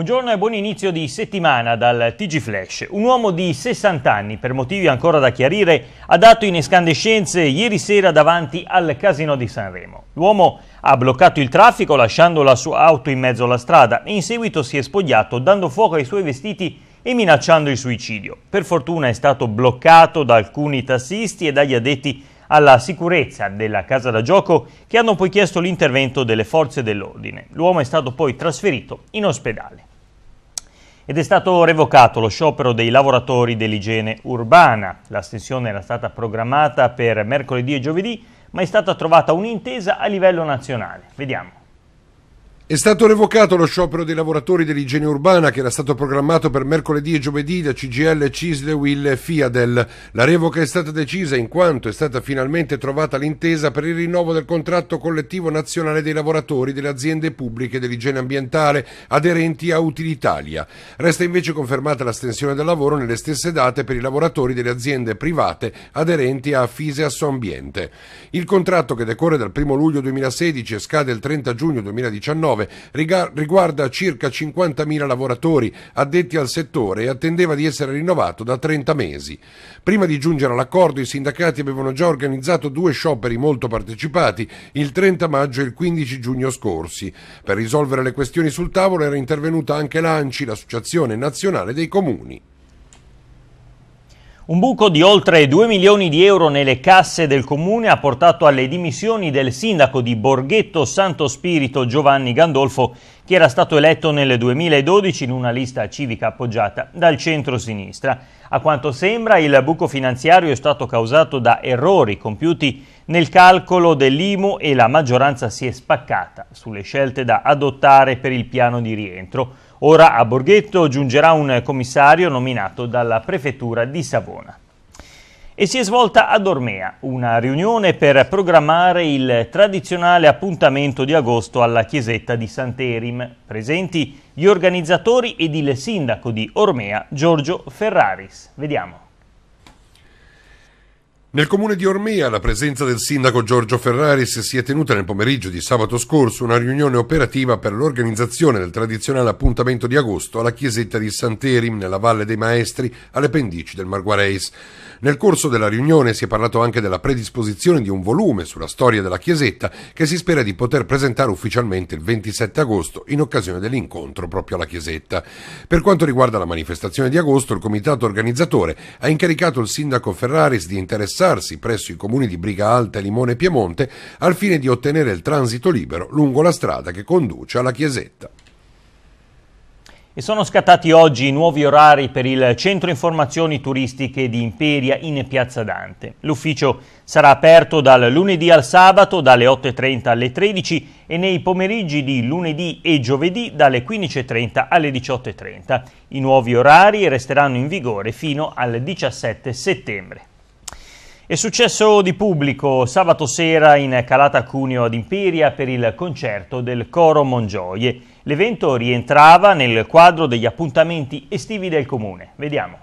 Buongiorno e buon inizio di settimana dal TG Flash. Un uomo di 60 anni, per motivi ancora da chiarire, ha dato in escandescenze ieri sera davanti al Casino di Sanremo. L'uomo ha bloccato il traffico lasciando la sua auto in mezzo alla strada e in seguito si è spogliato dando fuoco ai suoi vestiti e minacciando il suicidio. Per fortuna è stato bloccato da alcuni tassisti e dagli addetti alla sicurezza della casa da gioco che hanno poi chiesto l'intervento delle forze dell'ordine. L'uomo è stato poi trasferito in ospedale ed è stato revocato lo sciopero dei lavoratori dell'igiene urbana. La stensione era stata programmata per mercoledì e giovedì, ma è stata trovata un'intesa a livello nazionale. Vediamo. È stato revocato lo sciopero dei lavoratori dell'igiene urbana che era stato programmato per mercoledì e giovedì da CGL, Cisle, Will e Fiadel. La revoca è stata decisa in quanto è stata finalmente trovata l'intesa per il rinnovo del contratto collettivo nazionale dei lavoratori delle aziende pubbliche dell'igiene ambientale aderenti a Utilitalia. Resta invece confermata l'astensione del lavoro nelle stesse date per i lavoratori delle aziende private aderenti a Fise Ambiente. Il contratto che decorre dal 1 luglio 2016 e scade il 30 giugno 2019 2009, riguarda circa 50.000 lavoratori addetti al settore e attendeva di essere rinnovato da 30 mesi. Prima di giungere all'accordo i sindacati avevano già organizzato due scioperi molto partecipati il 30 maggio e il 15 giugno scorsi. Per risolvere le questioni sul tavolo era intervenuta anche l'ANCI, l'Associazione Nazionale dei Comuni. Un buco di oltre 2 milioni di euro nelle casse del comune ha portato alle dimissioni del sindaco di Borghetto Santo Spirito Giovanni Gandolfo, che era stato eletto nel 2012 in una lista civica appoggiata dal centro-sinistra. A quanto sembra il buco finanziario è stato causato da errori compiuti nel calcolo dell'IMU e la maggioranza si è spaccata sulle scelte da adottare per il piano di rientro. Ora a Borghetto giungerà un commissario nominato dalla prefettura di Savona. E si è svolta ad Ormea una riunione per programmare il tradizionale appuntamento di agosto alla chiesetta di Sant'Erim. Presenti gli organizzatori ed il sindaco di Ormea, Giorgio Ferraris. Vediamo. Nel comune di Ormea, alla presenza del sindaco Giorgio Ferraris si è tenuta nel pomeriggio di sabato scorso una riunione operativa per l'organizzazione del tradizionale appuntamento di agosto alla chiesetta di Santerim, nella Valle dei Maestri, alle pendici del Marguareis. Nel corso della riunione si è parlato anche della predisposizione di un volume sulla storia della chiesetta che si spera di poter presentare ufficialmente il 27 agosto in occasione dell'incontro proprio alla chiesetta. Per quanto riguarda la manifestazione di agosto, il comitato organizzatore ha incaricato il sindaco Ferraris di interessare attrezzarsi presso i comuni di Briga Alta e Limone Piemonte al fine di ottenere il transito libero lungo la strada che conduce alla chiesetta. E sono scattati oggi i nuovi orari per il Centro Informazioni Turistiche di Imperia in Piazza Dante. L'ufficio sarà aperto dal lunedì al sabato dalle 8.30 alle 13 e nei pomeriggi di lunedì e giovedì dalle 15.30 alle 18.30. I nuovi orari resteranno in vigore fino al 17 settembre. È successo di pubblico sabato sera in Calata Cuneo ad Imperia per il concerto del Coro Mongioie. L'evento rientrava nel quadro degli appuntamenti estivi del comune. Vediamo.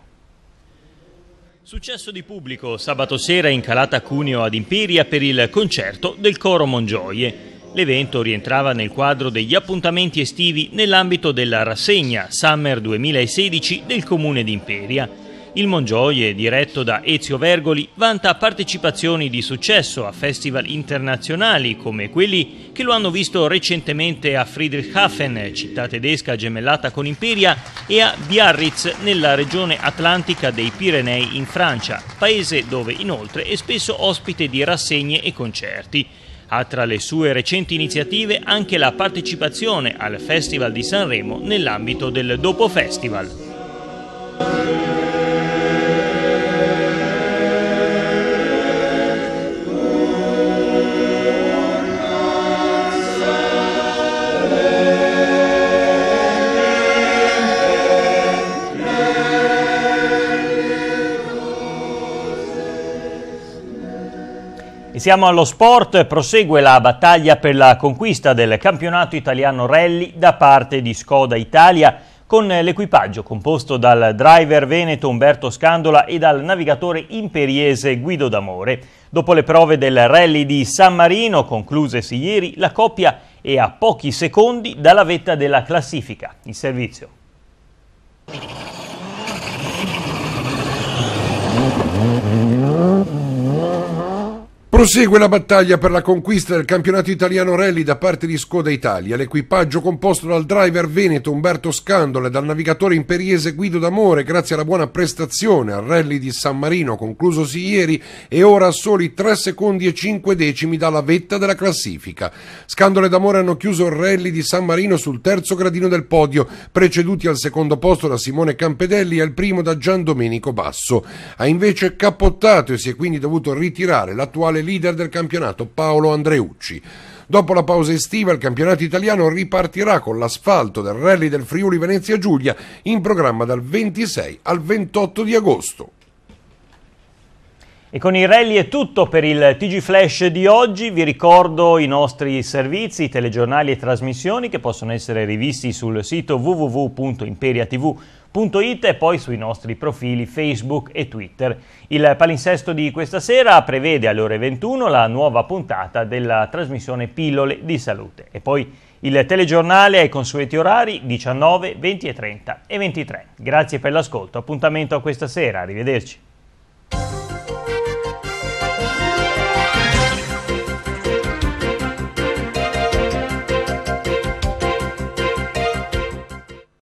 Successo di pubblico sabato sera in Calata Cuneo ad Imperia per il concerto del Coro Mongioie. L'evento rientrava nel quadro degli appuntamenti estivi nell'ambito della rassegna Summer 2016 del comune di Imperia. Il Mongioie, diretto da Ezio Vergoli, vanta partecipazioni di successo a festival internazionali come quelli che lo hanno visto recentemente a Friedrichshafen, città tedesca gemellata con Imperia, e a Biarritz, nella regione atlantica dei Pirenei in Francia, paese dove inoltre è spesso ospite di rassegne e concerti. Ha tra le sue recenti iniziative anche la partecipazione al Festival di Sanremo nell'ambito del Dopo Festival. Siamo allo sport, prosegue la battaglia per la conquista del campionato italiano rally da parte di Skoda Italia con l'equipaggio composto dal driver veneto Umberto Scandola e dal navigatore imperiese Guido D'Amore. Dopo le prove del rally di San Marino, conclusesi ieri, la coppia è a pochi secondi dalla vetta della classifica. Il servizio. Prosegue la battaglia per la conquista del campionato italiano rally da parte di Skoda Italia. L'equipaggio composto dal driver veneto Umberto Scandola e dal navigatore imperiese Guido D'Amore, grazie alla buona prestazione al rally di San Marino conclusosi ieri, è ora a soli 3 secondi e 5 decimi dalla vetta della classifica. Scandola e D'Amore hanno chiuso il rally di San Marino sul terzo gradino del podio, preceduti al secondo posto da Simone Campedelli e al primo da Gian Domenico Basso. Ha invece cappottato e si è quindi dovuto ritirare l'attuale leader del campionato Paolo Andreucci. Dopo la pausa estiva il campionato italiano ripartirà con l'asfalto del rally del Friuli Venezia Giulia in programma dal 26 al 28 di agosto. E con i rally è tutto per il TG Flash di oggi, vi ricordo i nostri servizi, telegiornali e trasmissioni che possono essere rivisti sul sito www.imperiatv.com It e poi sui nostri profili Facebook e Twitter. Il palinsesto di questa sera prevede alle ore 21 la nuova puntata della trasmissione Pillole di Salute e poi il telegiornale ai consueti orari 19, 20 e 30 e 23. Grazie per l'ascolto, appuntamento a questa sera, arrivederci.